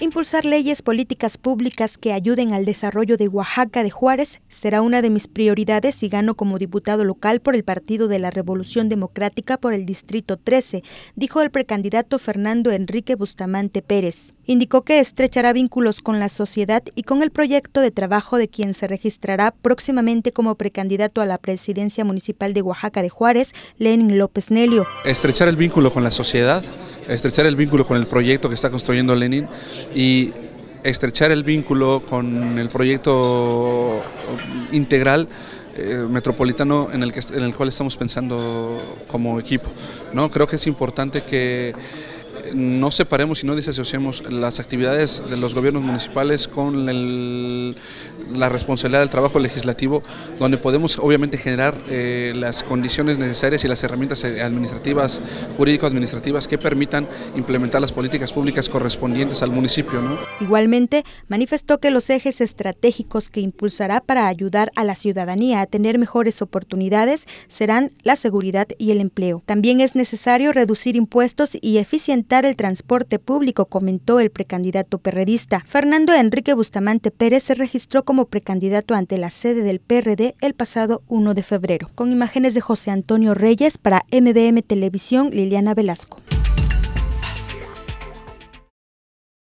Impulsar leyes políticas públicas que ayuden al desarrollo de Oaxaca de Juárez será una de mis prioridades si gano como diputado local por el Partido de la Revolución Democrática por el Distrito 13, dijo el precandidato Fernando Enrique Bustamante Pérez. Indicó que estrechará vínculos con la sociedad y con el proyecto de trabajo de quien se registrará próximamente como precandidato a la presidencia municipal de Oaxaca de Juárez, Lenin López Nelio. Estrechar el vínculo con la sociedad estrechar el vínculo con el proyecto que está construyendo Lenin y estrechar el vínculo con el proyecto um, integral eh, metropolitano en el, que, en el cual estamos pensando como equipo. ¿no? Creo que es importante que no separemos y no desasociemos las actividades de los gobiernos municipales con la responsabilidad del trabajo legislativo, donde podemos obviamente generar eh, las condiciones necesarias y las herramientas eh, administrativas, jurídico-administrativas que permitan implementar las políticas públicas correspondientes al municipio. Igualmente, manifestó que los ejes estratégicos que impulsará para ayudar a la ciudadanía a tener mejores oportunidades serán la seguridad y el empleo. También es necesario reducir impuestos y eficientar el transporte público, comentó el precandidato perredista. Fernando Enrique Bustamante Pérez se registró como precandidato ante la sede del PRD el pasado 1 de febrero. Con imágenes de José Antonio Reyes para MBM Televisión, Liliana Velasco.